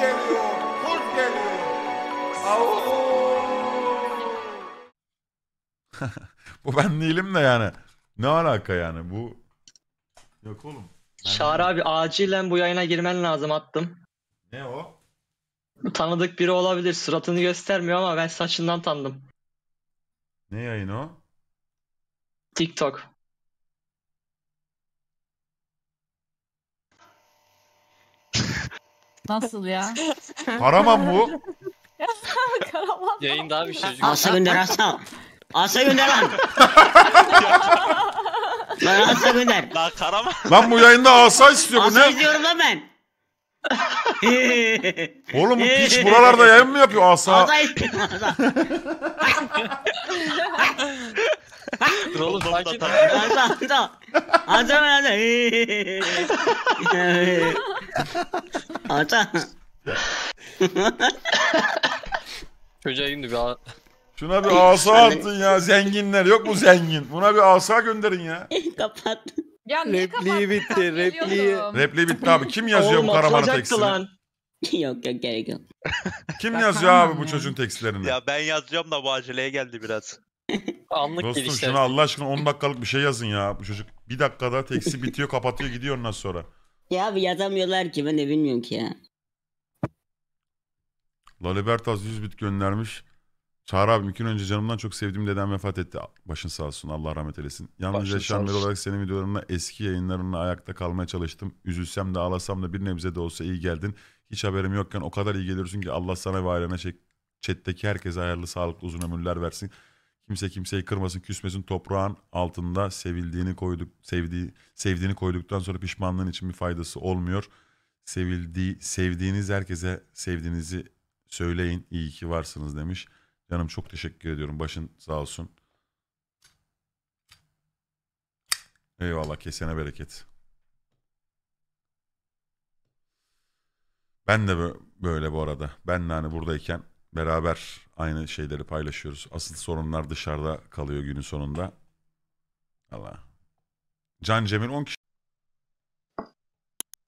geliyor, kurt geliyor. bu ben değilim de yani. Ne alaka yani bu? Yok oğlum. Ben Çağrı abi acilen bu yayına girmen lazım attım. Ne o? Tanıdık biri olabilir. Suratını göstermiyor ama ben saçından tanıdım. Ne yayın o? TikTok. Nasıl ya? Karaman bu. Karaman. Yayın daha bir şey. Asa gönder Asa Asla gönder lan. Lan Asla gönder. Lan Karaman. Lan bu yayında Asa istiyor bu ne? Asa izliyorum lan ben. Oğlum bu piç buralarda yayın mı yapıyor Asa? Asa istiyor Asa. Dur oğlum sakin. Asa Asa. Asa ben Asa. Hakan. Çocuğa indi bir Şuna bir asa attın ya zenginler. Yok mu zengin? Buna bir asa gönderin ya. Kapat. Ya niye Repliği bitti, Ben repliği. Repliği bitti abi. Kim yazıyor bu karavanın tekstini? yok yok gerek yok. Kim yazıyor abi bu çocuğun tekstlerini? Ya ben yazacağım da bu aceleye geldi biraz. anlık Dostum şuna Allah aşkına 10 dakikalık bir şey yazın ya. Bu çocuk bir dakikada teksti bitiyor kapatıyor gidiyor ondan sonra. Ya abi yazamıyorlar ki ben de bilmiyorum ki ya. Lalebertaz 100 bit göndermiş. Çağrı abi mümkün önce canımdan çok sevdiğim dedem vefat etti. Başın sağ olsun Allah rahmet eylesin. Yalnız yaşayanlar olarak senin videolarına eski yayınlarınla ayakta kalmaya çalıştım. Üzülsem de ağlasam da bir nebze de olsa iyi geldin. Hiç haberim yokken o kadar iyi geliyorsun ki Allah sana ve ailene çek. Şey, chat'teki herkese hayırlı sağlıklı uzun ömürler versin. Kimse kimseyi kırmasın, küsmesin. Toprağın altında sevildiğini koyduk, sevdiği, sevdiğini koyduktan sonra pişmanlığın için bir faydası olmuyor. Sevildiği, sevdiğiniz herkese sevdiğinizi söyleyin. İyi ki varsınız demiş. Canım çok teşekkür ediyorum. Başın sağ olsun. Eyvallah kesene bereket. Ben de böyle bu arada. Ben de hani buradayken beraber aynı şeyleri paylaşıyoruz. Asıl sorunlar dışarıda kalıyor günün sonunda. Allah. Can Cemil 10 kişi.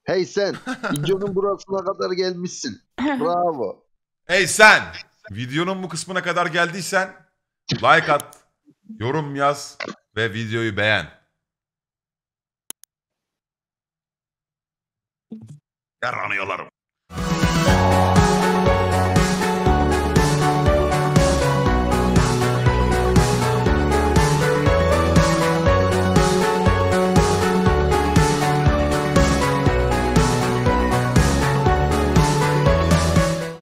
Hey sen videonun burasına kadar gelmişsin. Bravo. Hey sen videonun bu kısmına kadar geldiysen like at, yorum yaz ve videoyu beğen. Yaranıyorlarım.